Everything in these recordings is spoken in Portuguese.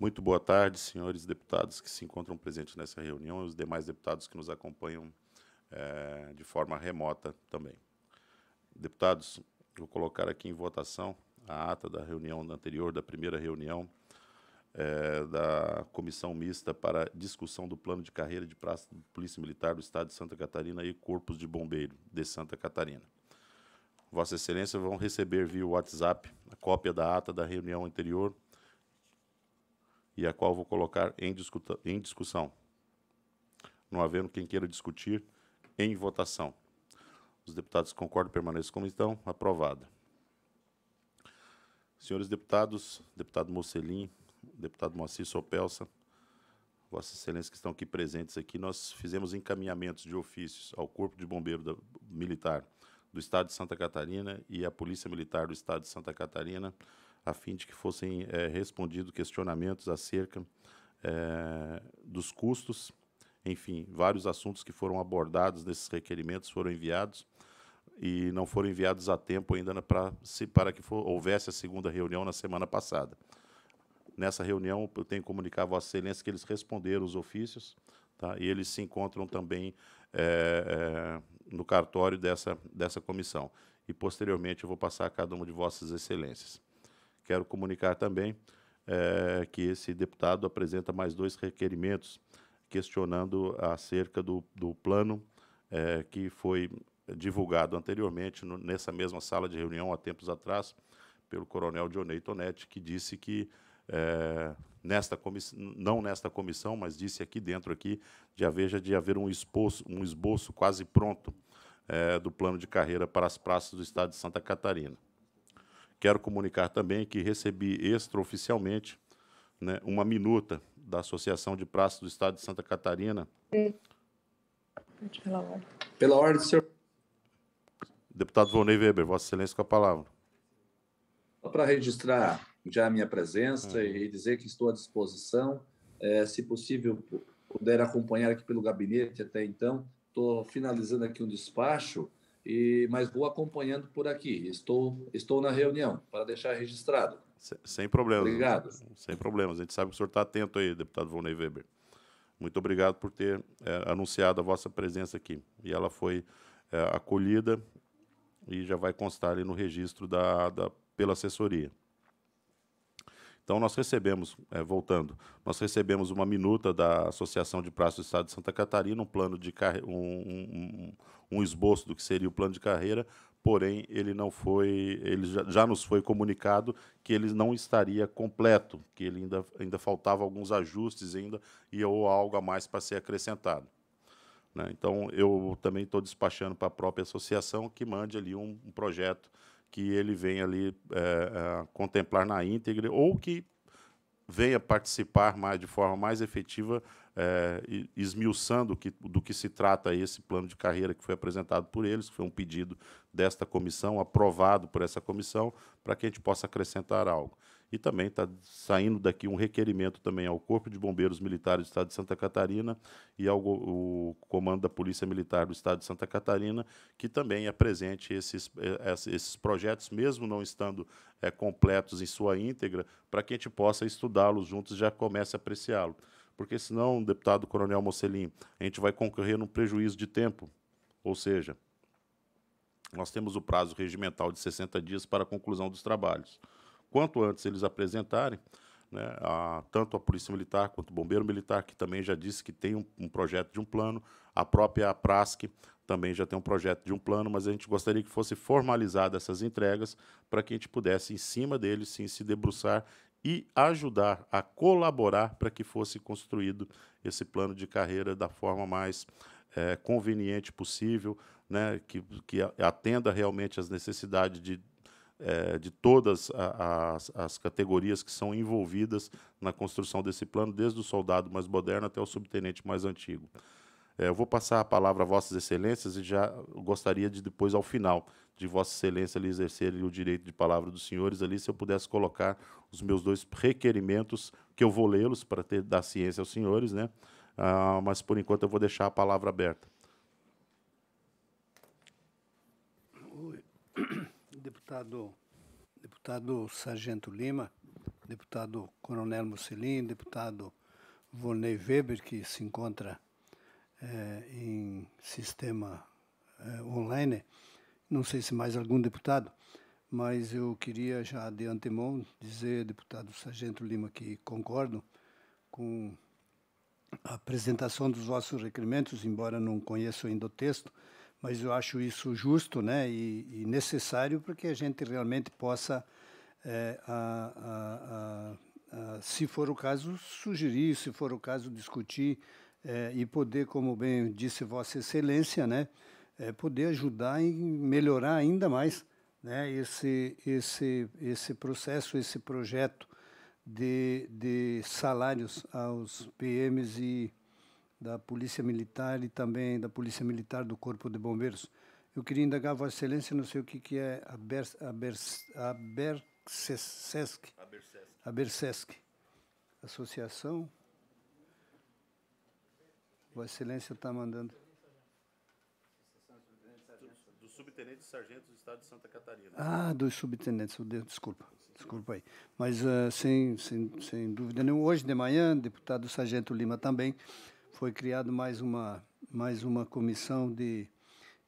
Muito boa tarde, senhores deputados que se encontram presentes nessa reunião e os demais deputados que nos acompanham é, de forma remota também. Deputados, vou colocar aqui em votação a ata da reunião anterior, da primeira reunião é, da Comissão Mista para discussão do plano de carreira de praça de Polícia Militar do Estado de Santa Catarina e Corpos de Bombeiro de Santa Catarina. Vossa Excelência vão receber via WhatsApp a cópia da ata da reunião anterior e a qual vou colocar em, em discussão. Não havendo quem queira discutir, em votação. Os deputados concordam, permaneçam como estão. Aprovada. Senhores deputados, deputado Mocelin, deputado Moacir Sopelsa, Vossa Excelência que estão aqui presentes aqui, nós fizemos encaminhamentos de ofícios ao Corpo de Bombeiro da, Militar do Estado de Santa Catarina e à Polícia Militar do Estado de Santa Catarina a fim de que fossem é, respondidos questionamentos acerca é, dos custos, enfim, vários assuntos que foram abordados nesses requerimentos foram enviados e não foram enviados a tempo ainda para se, para que for, houvesse a segunda reunião na semana passada. Nessa reunião, eu tenho que comunicar a Vossa Excelência que eles responderam os ofícios tá? e eles se encontram também é, é, no cartório dessa, dessa comissão. E, posteriormente, eu vou passar a cada uma de Vossas Excelências. Quero comunicar também é, que esse deputado apresenta mais dois requerimentos questionando acerca do, do plano é, que foi divulgado anteriormente no, nessa mesma sala de reunião há tempos atrás pelo coronel Dionei Tonetti, que disse que é, nesta comissão, não nesta comissão, mas disse aqui dentro aqui de haver de haver um esboço, um esboço quase pronto é, do plano de carreira para as praças do Estado de Santa Catarina. Quero comunicar também que recebi extraoficialmente né, uma minuta da Associação de Praças do Estado de Santa Catarina. Pela ordem. Pela ordem, senhor. Deputado Volney Weber, Vossa Excelência com a palavra. Só para registrar já a minha presença é. e dizer que estou à disposição. É, se possível, puder acompanhar aqui pelo gabinete até então. Estou finalizando aqui um despacho e, mas vou acompanhando por aqui. Estou, estou na reunião, para deixar registrado. Sem, problemas. Obrigado. Sem problemas. A gente sabe que o senhor está atento aí, deputado Volney Weber. Muito obrigado por ter é, anunciado a vossa presença aqui. E ela foi é, acolhida e já vai constar ali no registro da, da, pela assessoria. Então, nós recebemos, é, voltando, nós recebemos uma minuta da Associação de Praças do Estado de Santa Catarina, um plano de um, um, um, esboço do que seria o plano de carreira, porém ele não foi, ele já, já, nos foi comunicado que ele não estaria completo, que ele ainda, ainda faltava alguns ajustes ainda e ou algo a mais para ser acrescentado. Né? Então, eu também estou despachando para a própria associação que mande ali um, um projeto que ele venha ali é, é, contemplar na íntegra ou que venha participar mais, de forma mais efetiva, é, esmiuçando que, do que se trata esse plano de carreira que foi apresentado por eles, que foi um pedido desta comissão, aprovado por essa comissão, para que a gente possa acrescentar algo. E também está saindo daqui um requerimento também ao Corpo de Bombeiros Militares do Estado de Santa Catarina e ao o Comando da Polícia Militar do Estado de Santa Catarina, que também apresente é esses, eh, esses projetos, mesmo não estando é, completos em sua íntegra, para que a gente possa estudá-los juntos e já comece a apreciá los Porque senão, deputado Coronel Mocelim, a gente vai concorrer num prejuízo de tempo. Ou seja, nós temos o prazo regimental de 60 dias para a conclusão dos trabalhos quanto antes eles apresentarem, né, a, tanto a Polícia Militar quanto o Bombeiro Militar, que também já disse que tem um, um projeto de um plano, a própria PRASC também já tem um projeto de um plano, mas a gente gostaria que fosse formalizada essas entregas para que a gente pudesse, em cima deles, sim, se debruçar e ajudar a colaborar para que fosse construído esse plano de carreira da forma mais é, conveniente possível, né, que, que atenda realmente às necessidades de é, de todas as, as categorias que são envolvidas na construção desse plano, desde o soldado mais moderno até o subtenente mais antigo. É, eu vou passar a palavra a Vossas Excelências e já gostaria de depois, ao final, de Vossa Excelência exercer o direito de palavra dos senhores ali, se eu pudesse colocar os meus dois requerimentos, que eu vou lê-los para ter, dar ciência aos senhores, né? Ah, mas por enquanto eu vou deixar a palavra aberta. Deputado, deputado Sargento Lima, deputado Coronel Mussolini, deputado Volney Weber, que se encontra eh, em sistema eh, online, não sei se mais algum deputado, mas eu queria já de antemão dizer, deputado Sargento Lima, que concordo com a apresentação dos vossos requerimentos, embora não conheça ainda o texto, mas eu acho isso justo né, e, e necessário para que a gente realmente possa, é, a, a, a, se for o caso, sugerir, se for o caso, discutir é, e poder, como bem disse Vossa Excelência, né, é, poder ajudar em melhorar ainda mais né, esse, esse, esse processo, esse projeto de, de salários aos PMs e da Polícia Militar e também da Polícia Militar do Corpo de Bombeiros. Eu queria indagar Vossa Excelência, não sei o que, que é a ABERSESC. Associação. Vossa Excelência está mandando. Dos subtenentes e do Estado de Santa Catarina. Ah, dos subtenentes, desculpa, desculpa aí. Mas, uh, sem, sem, sem dúvida nenhuma, hoje de manhã, deputado Sargento Lima também foi criado mais uma, mais uma comissão de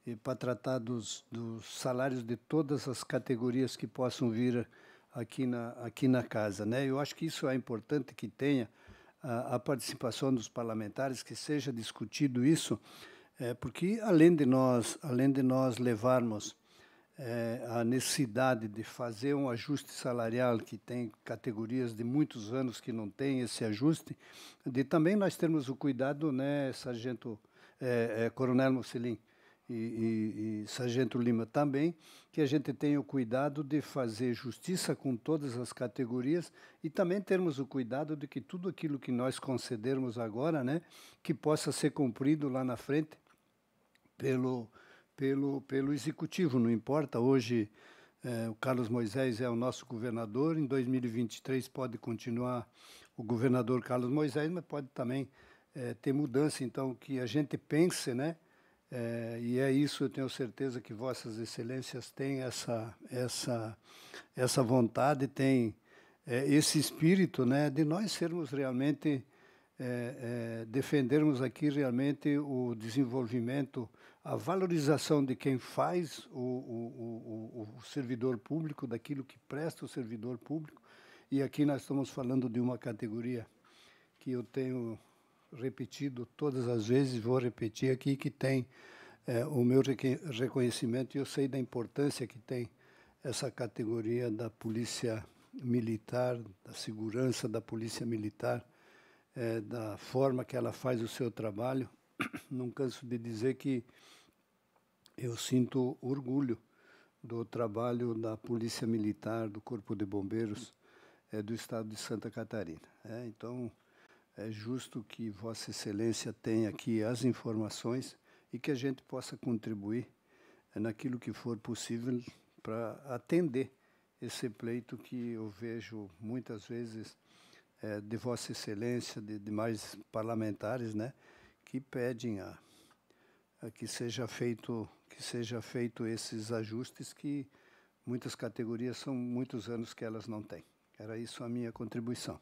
eh, para tratar dos, dos salários de todas as categorias que possam vir aqui na, aqui na casa. Né? Eu acho que isso é importante que tenha a, a participação dos parlamentares, que seja discutido isso, é, porque além de nós, além de nós levarmos é, a necessidade de fazer um ajuste salarial, que tem categorias de muitos anos que não tem esse ajuste, de também nós termos o cuidado, né, Sargento é, é, Coronel Mocelim e, e, e Sargento Lima também, que a gente tenha o cuidado de fazer justiça com todas as categorias e também termos o cuidado de que tudo aquilo que nós concedermos agora, né, que possa ser cumprido lá na frente pelo pelo, pelo executivo, não importa. Hoje, é, o Carlos Moisés é o nosso governador, em 2023 pode continuar o governador Carlos Moisés, mas pode também é, ter mudança. Então, que a gente pense, né? É, e é isso, eu tenho certeza que Vossas Excelências têm essa, essa, essa vontade, têm esse espírito né, de nós sermos realmente é, é, defendermos aqui realmente o desenvolvimento, a valorização de quem faz o, o, o, o servidor público, daquilo que presta o servidor público. E aqui nós estamos falando de uma categoria que eu tenho repetido todas as vezes, vou repetir aqui, que tem é, o meu reconhecimento e eu sei da importância que tem essa categoria da polícia militar, da segurança da polícia militar, é, da forma que ela faz o seu trabalho. Não canso de dizer que eu sinto orgulho do trabalho da Polícia Militar, do Corpo de Bombeiros é, do Estado de Santa Catarina. É, então, é justo que Vossa Excelência tenha aqui as informações e que a gente possa contribuir é, naquilo que for possível para atender esse pleito que eu vejo muitas vezes é, de Vossa Excelência, de demais parlamentares, né, que pedem a, a que seja feito que seja feito esses ajustes que muitas categorias são muitos anos que elas não têm. Era isso a minha contribuição.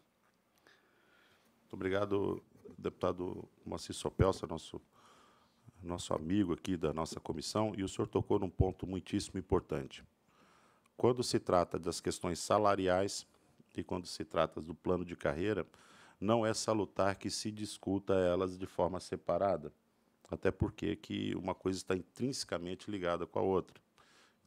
Muito obrigado, deputado Moacir Sopelsa, nosso nosso amigo aqui da nossa comissão, e o senhor tocou num ponto muitíssimo importante. Quando se trata das questões salariais, e quando se trata do plano de carreira, não é salutar que se discuta elas de forma separada, até porque que uma coisa está intrinsecamente ligada com a outra.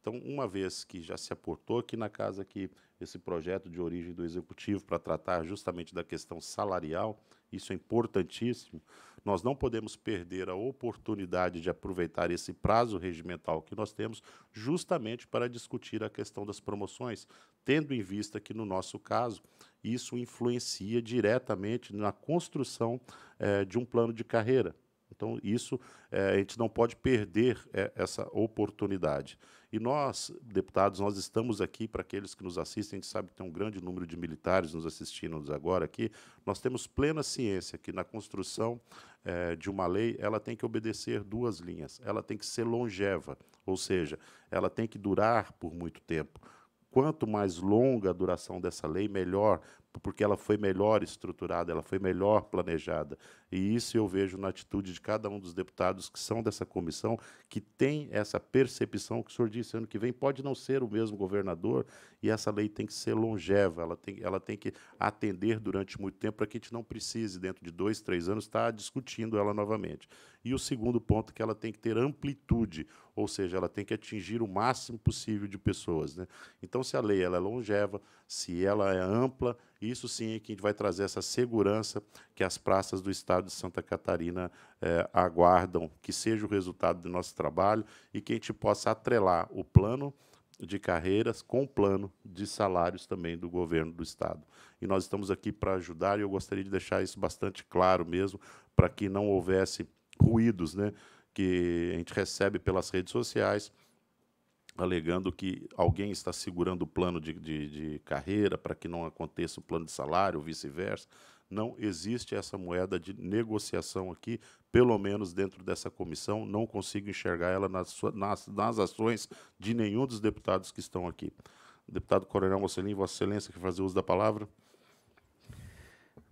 Então, uma vez que já se aportou aqui na casa que esse projeto de origem do executivo para tratar justamente da questão salarial, isso é importantíssimo. Nós não podemos perder a oportunidade de aproveitar esse prazo regimental que nós temos justamente para discutir a questão das promoções, tendo em vista que, no nosso caso, isso influencia diretamente na construção eh, de um plano de carreira. Então, isso eh, a gente não pode perder eh, essa oportunidade. E nós, deputados, nós estamos aqui, para aqueles que nos assistem, a gente sabe que tem um grande número de militares nos assistindo agora aqui, nós temos plena ciência que na construção de uma lei, ela tem que obedecer duas linhas. Ela tem que ser longeva, ou seja, ela tem que durar por muito tempo quanto mais longa a duração dessa lei, melhor, porque ela foi melhor estruturada, ela foi melhor planejada. E isso eu vejo na atitude de cada um dos deputados que são dessa comissão, que tem essa percepção que o senhor disse ano que vem pode não ser o mesmo governador, e essa lei tem que ser longeva, ela tem, ela tem que atender durante muito tempo para que a gente não precise, dentro de dois, três anos, estar discutindo ela novamente. E o segundo ponto é que ela tem que ter amplitude ou seja, ela tem que atingir o máximo possível de pessoas. Né? Então, se a lei ela é longeva, se ela é ampla, isso sim é que a gente vai trazer essa segurança que as praças do Estado de Santa Catarina eh, aguardam, que seja o resultado do nosso trabalho e que a gente possa atrelar o plano de carreiras com o plano de salários também do governo do estado. E nós estamos aqui para ajudar e eu gostaria de deixar isso bastante claro mesmo, para que não houvesse ruídos, né? que a gente recebe pelas redes sociais, alegando que alguém está segurando o plano de, de, de carreira para que não aconteça o plano de salário, vice-versa. Não existe essa moeda de negociação aqui, pelo menos dentro dessa comissão, não consigo enxergar ela nas, nas, nas ações de nenhum dos deputados que estão aqui. Deputado Coronel Mocelin, Vossa Excelência, que fazer uso da palavra.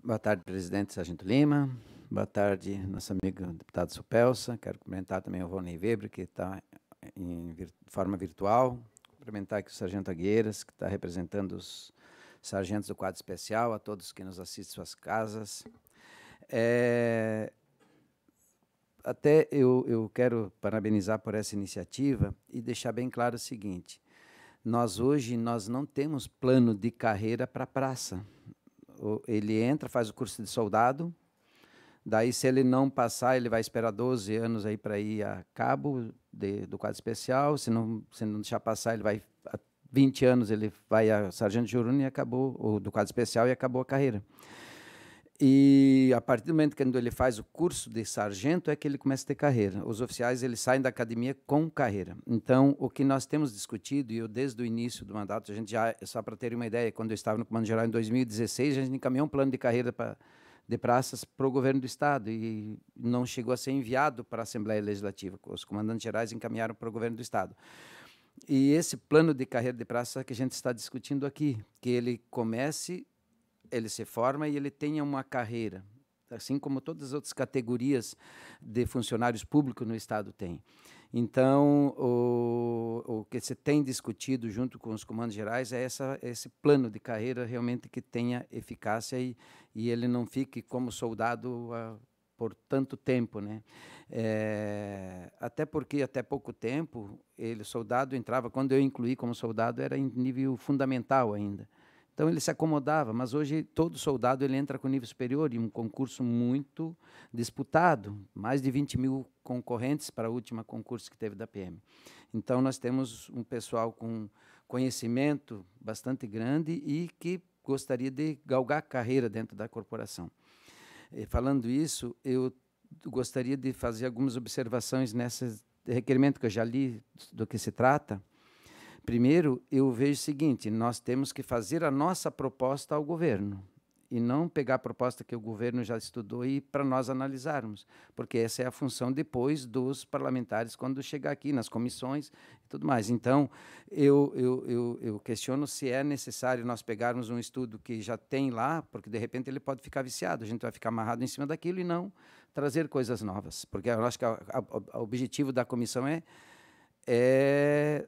Boa tarde, presidente Sargento Lima, Boa tarde, nosso amigo deputado Supelsa. Quero cumprimentar também o Rony Weber, que está em vir forma virtual. Cumprimentar aqui o Sargento Agueiras, que está representando os sargentos do quadro especial, a todos que nos assistem suas casas. É, até eu, eu quero parabenizar por essa iniciativa e deixar bem claro o seguinte, nós hoje nós não temos plano de carreira para a praça. Ele entra, faz o curso de soldado, Daí, se ele não passar, ele vai esperar 12 anos aí para ir a cabo de, do quadro especial. Se não, se não deixar passar, ele vai 20 anos, ele vai a sargento Juruna e acabou ou do quadro especial e acabou a carreira. E a partir do momento que ele faz o curso de sargento é que ele começa a ter carreira. Os oficiais eles saem da academia com carreira. Então, o que nós temos discutido, e eu desde o início do mandato, a gente já, só para ter uma ideia, quando eu estava no Comando Geral em 2016, a gente encaminhou um plano de carreira para de praças para o governo do Estado e não chegou a ser enviado para a Assembleia Legislativa. Os comandantes gerais encaminharam para o governo do Estado. E esse plano de carreira de praça que a gente está discutindo aqui, que ele comece, ele se forma e ele tenha uma carreira, assim como todas as outras categorias de funcionários públicos no Estado têm. Então, o, o que se tem discutido junto com os comandos gerais é essa, esse plano de carreira realmente que tenha eficácia e, e ele não fique como soldado por tanto tempo, né? É, até porque até pouco tempo ele soldado entrava quando eu incluí como soldado era em nível fundamental ainda. Então ele se acomodava, mas hoje todo soldado ele entra com nível superior e um concurso muito disputado, mais de 20 mil concorrentes para o último concurso que teve da PM. Então nós temos um pessoal com conhecimento bastante grande e que gostaria de galgar carreira dentro da corporação. E, eh, falando isso, eu gostaria de fazer algumas observações nesse requerimento que eu já li do que se trata Primeiro, eu vejo o seguinte: nós temos que fazer a nossa proposta ao governo e não pegar a proposta que o governo já estudou e para nós analisarmos, porque essa é a função depois dos parlamentares quando chegar aqui nas comissões e tudo mais. Então, eu, eu, eu, eu questiono se é necessário nós pegarmos um estudo que já tem lá, porque de repente ele pode ficar viciado, a gente vai ficar amarrado em cima daquilo e não trazer coisas novas, porque eu acho que o objetivo da comissão é, é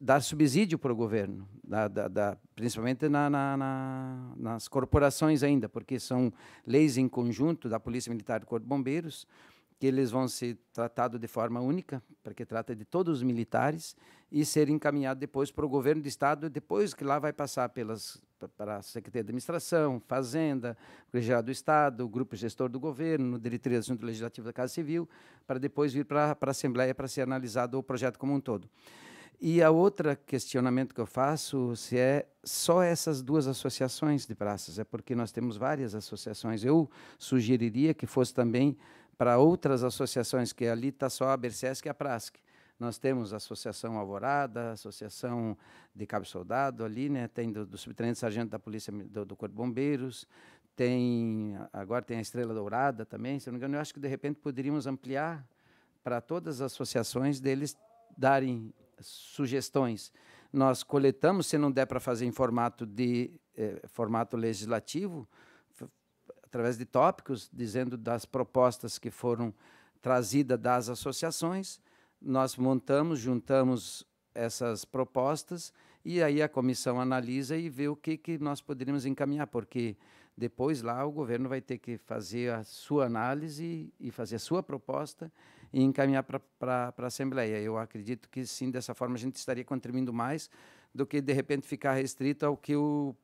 dar subsídio para o governo, da, da, da, principalmente na, na, na, nas corporações ainda, porque são leis em conjunto da Polícia Militar e do Corpo de Bombeiros, que eles vão ser tratados de forma única, porque trata de todos os militares, e ser encaminhado depois para o governo do Estado, depois que lá vai passar pelas, para a Secretaria de Administração, Fazenda, Geral do Estado, Grupo Gestor do Governo, Diretoria de Assunto Legislativo da Casa Civil, para depois vir para, para a Assembleia para ser analisado o projeto como um todo. E a outra questionamento que eu faço se é só essas duas associações de praças, é porque nós temos várias associações. Eu sugeriria que fosse também para outras associações, que ali está só a Bercesc e a Prasc. Nós temos a Associação Alvorada, a Associação de Cabo Soldado ali, né? tem do, do Subtenente Sargento da Polícia do, do Corpo de Bombeiros, tem agora tem a Estrela Dourada também, se não me engano, eu acho que de repente poderíamos ampliar para todas as associações deles darem sugestões nós coletamos, se não der para fazer em formato de eh, formato legislativo, através de tópicos, dizendo das propostas que foram trazidas das associações, nós montamos, juntamos essas propostas e aí a comissão analisa e vê o que, que nós poderíamos encaminhar, porque depois lá o governo vai ter que fazer a sua análise e fazer a sua proposta e encaminhar para a Assembleia. Eu acredito que sim, dessa forma a gente estaria contribuindo mais do que de repente ficar restrito ao que o,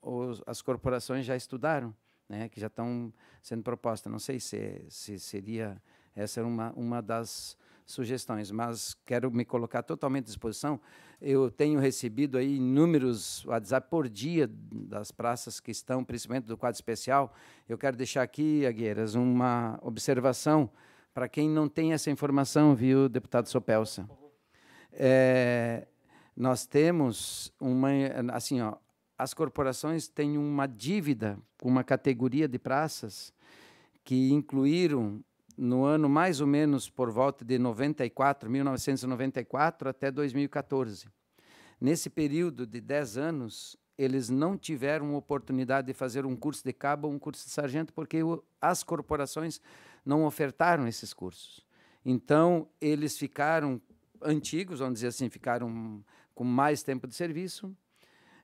os, as corporações já estudaram, né, que já estão sendo proposta. Não sei se, se seria essa uma, uma das sugestões, mas quero me colocar totalmente à disposição. Eu tenho recebido aí inúmeros WhatsApp por dia das praças que estão, principalmente do quadro especial. Eu quero deixar aqui, Agueiras, uma observação para quem não tem essa informação, viu, deputado Sopelsa? É, nós temos uma. Assim, ó, as corporações têm uma dívida com uma categoria de praças que incluíram no ano mais ou menos por volta de 94, 1994 até 2014. Nesse período de 10 anos, eles não tiveram oportunidade de fazer um curso de cabo ou um curso de sargento, porque as corporações não ofertaram esses cursos. Então, eles ficaram antigos, vamos dizer assim, ficaram com mais tempo de serviço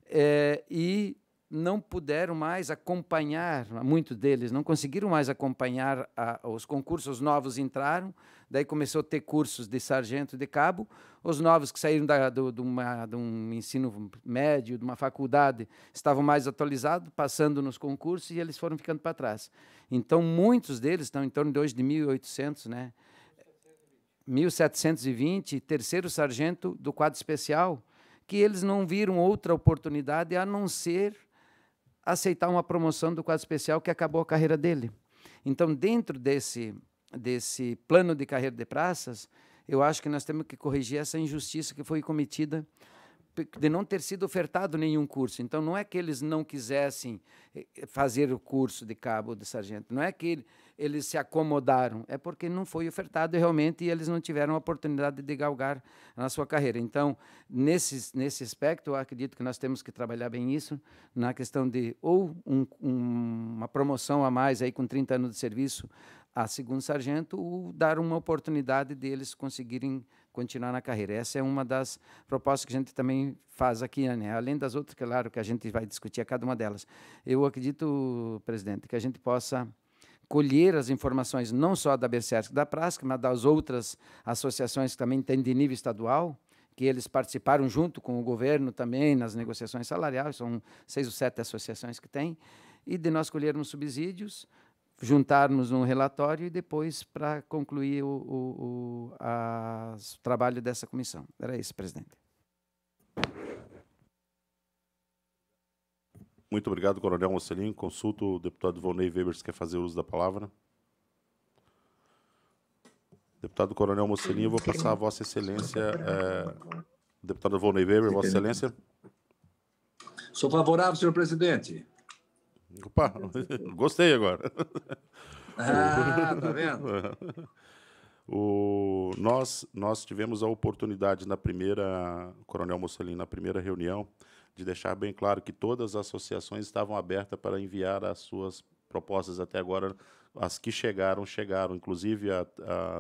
é, e não puderam mais acompanhar, muitos deles não conseguiram mais acompanhar a, os concursos novos entraram, daí começou a ter cursos de sargento de cabo, os novos que saíram da, do, de, uma, de, um ensino médio, de uma faculdade, estavam mais atualizados, passando nos concursos e eles foram ficando para trás. Então, muitos deles estão em torno de hoje de 1.800, né? 1720, terceiro sargento do quadro especial, que eles não viram outra oportunidade a não ser aceitar uma promoção do quadro especial que acabou a carreira dele. Então, dentro desse, desse plano de carreira de praças, eu acho que nós temos que corrigir essa injustiça que foi cometida de não ter sido ofertado nenhum curso. Então, não é que eles não quisessem eh, eh, fazer o curso de cabo ou de sargento, não é que eles se acomodaram, é porque não foi ofertado realmente e eles não tiveram a oportunidade de galgar na sua carreira. Então, nesse, nesse aspecto, eu acredito que nós temos que trabalhar bem isso, na questão de ou um, um, uma promoção a mais aí com 30 anos de serviço a segundo sargento, ou dar uma oportunidade deles conseguirem continuar na carreira. Essa é uma das propostas que a gente também faz aqui, né? além das outras, claro, que a gente vai discutir a cada uma delas. Eu acredito, presidente, que a gente possa colher as informações não só da Bersersk, da Prasca, mas das outras associações que também têm de nível estadual, que eles participaram junto com o governo também nas negociações salariais, são seis ou sete associações que têm, e de nós colhermos subsídios, juntarmos um relatório e depois para concluir o, o, o a, trabalho dessa comissão. Era isso, presidente. Muito obrigado, Coronel Mocelin. Consulto o deputado Volney Weber, se quer fazer uso da palavra. Deputado Coronel Mocelinho, eu vou passar a Vossa Excelência. É, deputado Volney Weber, Vossa Excelência. Sou favorável, senhor presidente. Opa, gostei agora. Ah, tá vendo? O, nós, nós tivemos a oportunidade na primeira, Coronel Mussolini, na primeira reunião, de deixar bem claro que todas as associações estavam abertas para enviar as suas propostas até agora. As que chegaram, chegaram, inclusive a,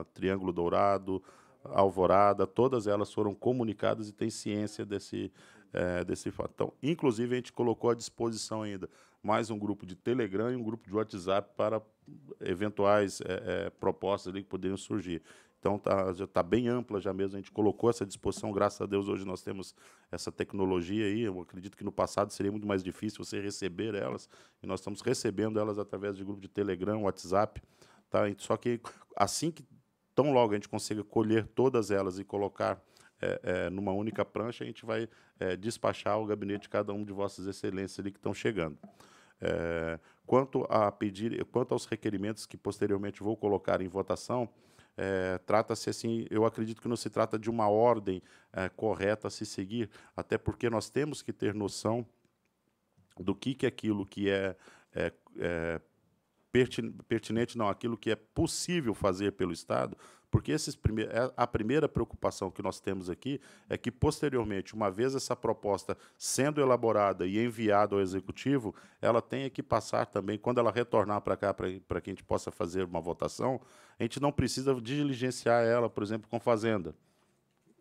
a Triângulo Dourado, a Alvorada, todas elas foram comunicadas e têm ciência desse, é, desse fato. Então, inclusive, a gente colocou à disposição ainda mais um grupo de Telegram e um grupo de WhatsApp para eventuais é, é, propostas ali que poderiam surgir. Então tá, já está bem ampla já mesmo. A gente colocou essa disposição, graças a Deus hoje nós temos essa tecnologia aí. Eu acredito que no passado seria muito mais difícil você receber elas e nós estamos recebendo elas através de grupo de Telegram, WhatsApp, tá? Só que assim que tão logo a gente consiga colher todas elas e colocar é, é, numa única prancha, a gente vai é, despachar o gabinete de cada um de vossas excelências ali que estão chegando. É, quanto, a pedir, quanto aos requerimentos que posteriormente vou colocar em votação, é, trata-se assim, eu acredito que não se trata de uma ordem é, correta a se seguir, até porque nós temos que ter noção do que, que aquilo que é, é, é pertinente não, aquilo que é possível fazer pelo Estado, porque esses é, a primeira preocupação que nós temos aqui é que, posteriormente, uma vez essa proposta sendo elaborada e enviada ao Executivo, ela tenha que passar também, quando ela retornar para cá, para que a gente possa fazer uma votação, a gente não precisa diligenciar ela, por exemplo, com Fazenda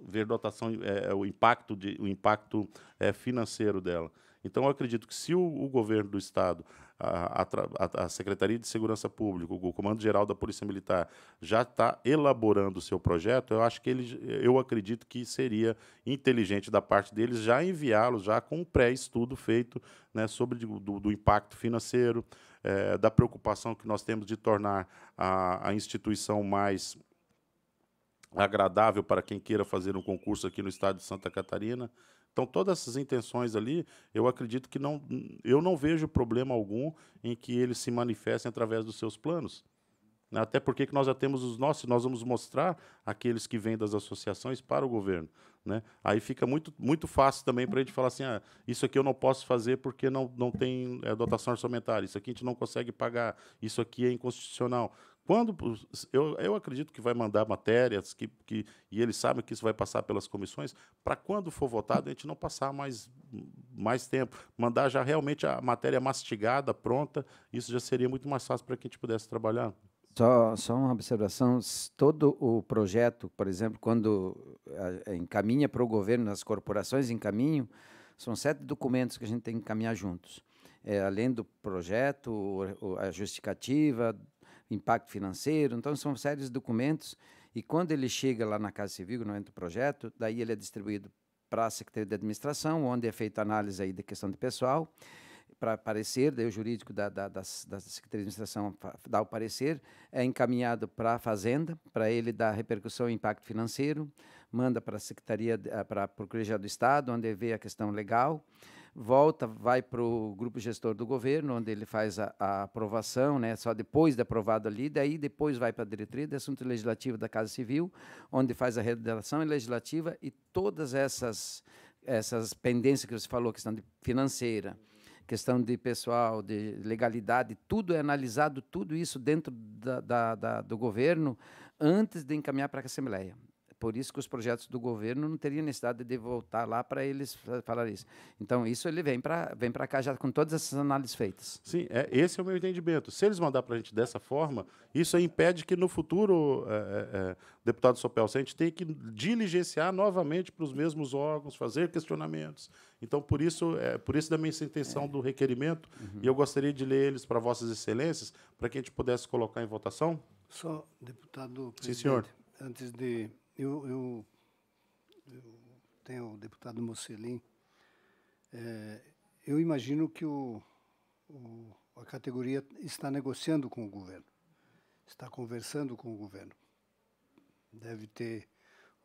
ver dotação é, é o impacto de, o impacto é, financeiro dela então, eu acredito que se o, o governo do Estado, a, a, a, Secretaria de Segurança Pública, o Comando Geral da Polícia Militar, já está elaborando o seu projeto, eu acho que ele, eu acredito que seria inteligente da parte deles já enviá-lo já com um pré-estudo feito né, sobre do, do impacto financeiro, é, da preocupação que nós temos de tornar a, a instituição mais agradável para quem queira fazer um concurso aqui no estado de Santa Catarina. Então, todas essas intenções ali, eu acredito que não, eu não vejo problema algum em que eles se manifestem através dos seus planos. Né? Até porque que nós já temos os nossos, nós vamos mostrar aqueles que vêm das associações para o governo. Né? Aí fica muito, muito fácil também para a gente falar assim: ah, isso aqui eu não posso fazer porque não, não tem é, dotação orçamentária, isso aqui a gente não consegue pagar, isso aqui é inconstitucional. Quando eu, eu acredito que vai mandar matérias que, que, e eles sabem que isso vai passar pelas comissões, para quando for votado a gente não passar mais, mais tempo, mandar já realmente a matéria mastigada, pronta, isso já seria muito mais fácil para que a gente pudesse trabalhar. Só, só uma observação: todo o projeto, por exemplo, quando encaminha para o governo, nas corporações encaminham, são sete documentos que a gente tem que encaminhar juntos. É, além do projeto, a justificativa, impacto financeiro. Então, são sérios documentos. E quando ele chega lá na Casa Civil, no ente projeto, daí ele é distribuído para a Secretaria de Administração, onde é feita análise aí da questão de pessoal, para parecer, daí o jurídico da, da, da, da Secretaria de Administração dá o parecer, é encaminhado para a Fazenda, para ele dar repercussão e impacto financeiro, manda para a Secretaria, eh, para a Procuradoria do Estado, onde vê a questão legal, volta, vai para o grupo gestor do governo, onde ele faz a, a aprovação, né, só depois de aprovado ali, daí depois vai para a diretoria de assunto legislativo da Casa Civil, onde faz a redação legislativa e todas essas, essas pendências que você falou, questão de financeira, questão de pessoal, de legalidade, tudo é analisado, tudo isso dentro da, da, da, do governo, antes de encaminhar para a Assembleia. Por isso que os projetos do governo não teriam necessidade de voltar lá para eles falar isso. Então, isso ele vem para vem cá já com todas essas análises feitas. Sim, é, esse é o meu entendimento. Se eles mandar para a gente dessa forma, isso impede que no futuro, é, é, é deputado Sopel, a gente tenha que diligenciar novamente para os mesmos órgãos, fazer questionamentos. Então, por isso, é, por isso também essa intenção é. do requerimento, uhum. e eu gostaria de ler eles para vossas excelências, para que a gente pudesse colocar em votação. Só, deputado Sim, senhor. Antes de eu, eu, eu tenho o deputado Mocelin. É, eu imagino que o, o, a categoria está negociando com o governo, está conversando com o governo. Deve ter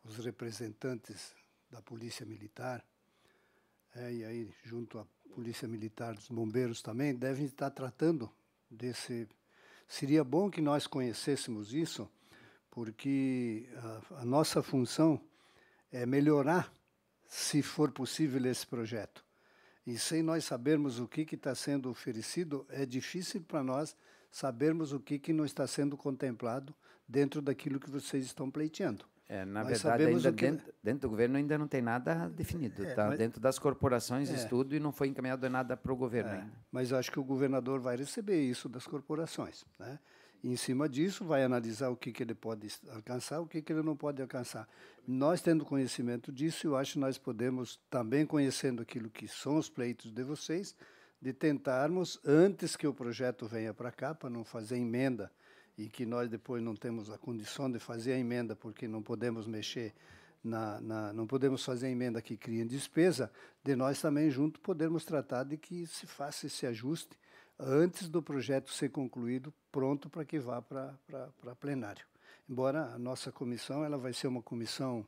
os representantes da Polícia Militar, é, e aí junto à Polícia Militar, dos bombeiros também, devem estar tratando desse. Seria bom que nós conhecêssemos isso porque a, a nossa função é melhorar, se for possível, esse projeto. E sem nós sabermos o que está sendo oferecido, é difícil para nós sabermos o que, que não está sendo contemplado dentro daquilo que vocês estão pleiteando. É, na nós verdade, ainda que... dentro, dentro, do governo ainda não tem nada definido. Está é, mas... dentro das corporações é. estudo e não foi encaminhado nada para o governo é, ainda. Mas acho que o governador vai receber isso das corporações. Né? em cima disso, vai analisar o que, que ele pode alcançar, o que, que ele não pode alcançar. Nós, tendo conhecimento disso, eu acho que nós podemos, também conhecendo aquilo que são os pleitos de vocês, de tentarmos, antes que o projeto venha para cá, para não fazer emenda, e que nós depois não temos a condição de fazer a emenda, porque não podemos mexer na, na, não podemos fazer emenda que cria despesa, de nós também junto podermos tratar de que se faça esse ajuste antes do projeto ser concluído, pronto para que vá para plenário. Embora a nossa comissão ela vai ser uma comissão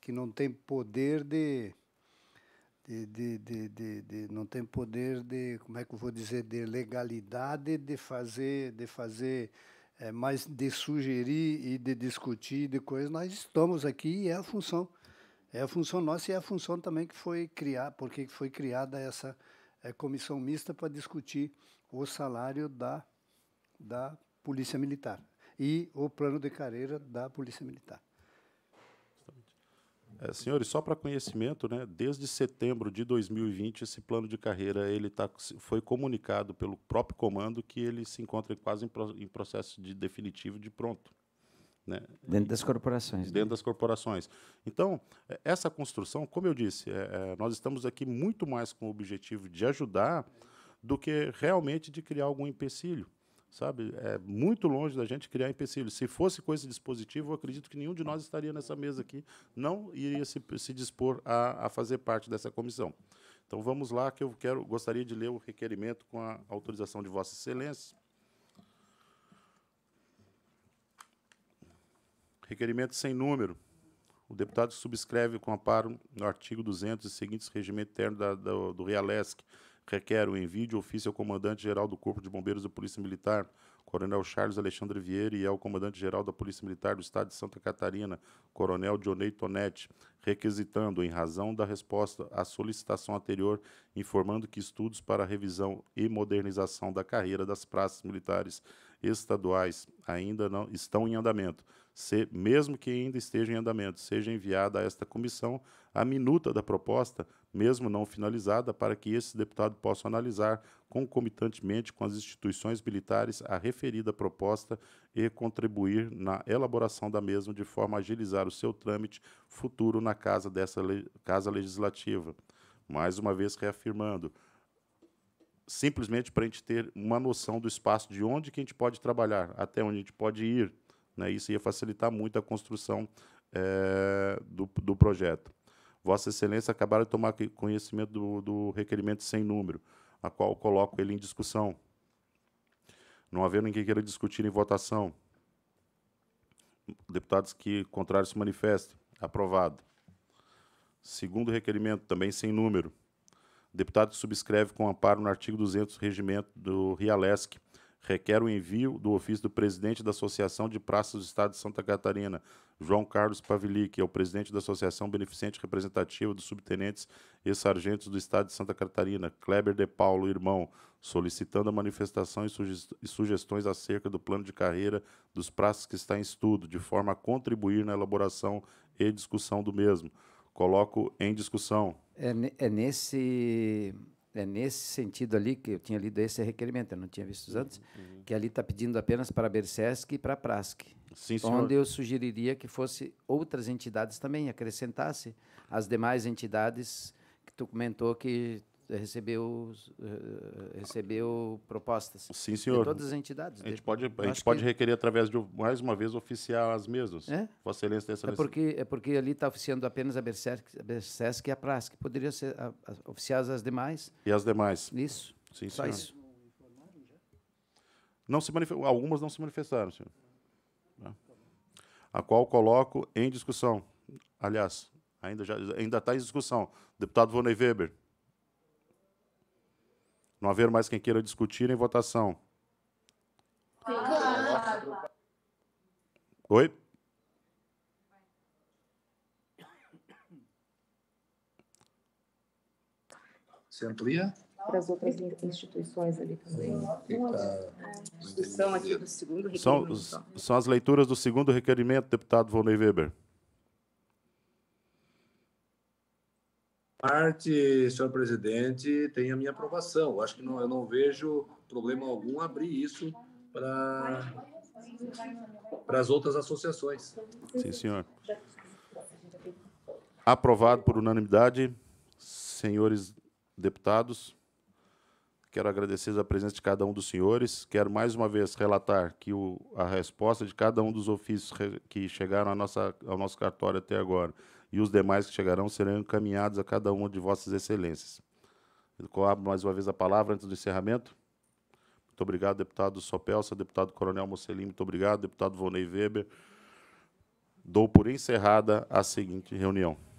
que não tem poder de, de, de, de, de não tem poder de como é que eu vou dizer de legalidade de fazer de fazer é, eh, mas de sugerir e de discutir de coisas nós estamos aqui e é a função é a função nossa e é a função também que foi criar porque foi criada essa é, comissão mista para discutir o salário da, da Polícia Militar e o plano de carreira da Polícia Militar. É, senhores, só para conhecimento, né, desde setembro de 2020, esse plano de carreira ele tá, foi comunicado pelo próprio comando que ele se encontra quase em, pro, em processo de definitivo de pronto. Né? Dentro das corporações. Né? Dentro né? das corporações. Então, é, essa construção, como eu disse, é, é, nós estamos aqui muito mais com o objetivo de ajudar do que realmente de criar algum empecilho. Sabe? É muito longe da gente criar empecilho. Se fosse com esse dispositivo, eu acredito que nenhum de nós estaria nessa mesa aqui, não iria se, se dispor a, a fazer parte dessa comissão. Então vamos lá, que eu quero, gostaria de ler o requerimento com a autorização de Vossa Excelência. Requerimento sem número. O deputado subscreve com aparo no artigo 200 e seguintes regimento interno da, do, do Realesc, requer o envio de ofício ao é comandante-geral do Corpo de Bombeiros da Polícia Militar, Coronel Charles Alexandre Vieira, e ao é comandante-geral da Polícia Militar do Estado de Santa Catarina, Coronel Dionei Tonetti, requisitando, em razão da resposta à solicitação anterior, informando que estudos para revisão e modernização da carreira das praças militares estaduais ainda não estão em andamento. Se, mesmo que ainda esteja em andamento, seja enviada a esta comissão a minuta da proposta mesmo não finalizada, para que esse deputado possa analisar concomitantemente com as instituições militares a referida proposta e contribuir na elaboração da mesma de forma a agilizar o seu trâmite futuro na casa dessa le casa legislativa. Mais uma vez reafirmando, simplesmente para a gente ter uma noção do espaço de onde que a gente pode trabalhar, até onde a gente pode ir, né? Isso ia facilitar muito a construção é, do, do projeto. Vossa Excelência acabaram de tomar conhecimento do, do requerimento sem número, a qual coloco ele em discussão. Não havendo ninguém queira discutir em votação. Deputados que contrário se manifestem. Aprovado. Segundo requerimento, também sem número. Deputado que subscreve com amparo no artigo 200 do regimento do RIALESC requer o envio do ofício do presidente da Associação de Praças do Estado de Santa Catarina, João Carlos Pavili, que é o presidente da Associação Beneficente Representativa dos Subtenentes e Sargentos do Estado de Santa Catarina, Kleber de Paulo, irmão, solicitando a manifestação e, e sugestões acerca do plano de carreira dos praças que está em estudo, de forma a contribuir na elaboração e discussão do mesmo. Coloco em discussão. é, é nesse é nesse sentido ali que eu tinha lido esse requerimento, eu não tinha visto uhum, antes, uhum. que ali está pedindo apenas para a Bersesc e para a Prasc. Sim, então, senhor. Onde eu sugeriria que fosse outras entidades também, acrescentasse as demais entidades que tu comentou que eh, recebeu, eh, eh, recebeu propostas. Sim, senhor. De todas as entidades. A gente pode, a gente pode que... requerer através de, mais uma vez, oficiar as mesmas. É? Vossa Excelência dessa é porque É porque ali está oficiando apenas a Bersesc, a e a Pras, que poderia ser a, a, oficiar as demais. E as demais. Isso. Sim, Só senhor. isso. Não se manif... Algumas não se manifestaram, senhor. Tá. A qual coloco em discussão. Aliás, ainda está em discussão. Deputado Vonei Weber. Não haver mais quem queira discutir em votação. Oi? Você amplia? Para as outras instituições ali também. Tá instituição aqui do segundo requerimento. São, são as leituras do segundo requerimento, deputado Volney Weber. parte, senhor presidente, tem a minha aprovação. Eu acho que não, eu não vejo problema algum abrir isso para para as outras associações. Sim, senhor. Aprovado por unanimidade, senhores deputados. Quero agradecer a presença de cada um dos senhores. Quero mais uma vez relatar que o, a resposta de cada um dos ofícios que chegaram à nossa, ao nosso cartório até agora e os demais que chegarão serão encaminhados a cada uma de vossas excelências. Eu abro mais uma vez a palavra antes do encerramento. Muito obrigado, deputado Sopelsa, deputado Coronel Mocelim, muito obrigado, deputado Vonei Weber. Dou por encerrada a seguinte reunião.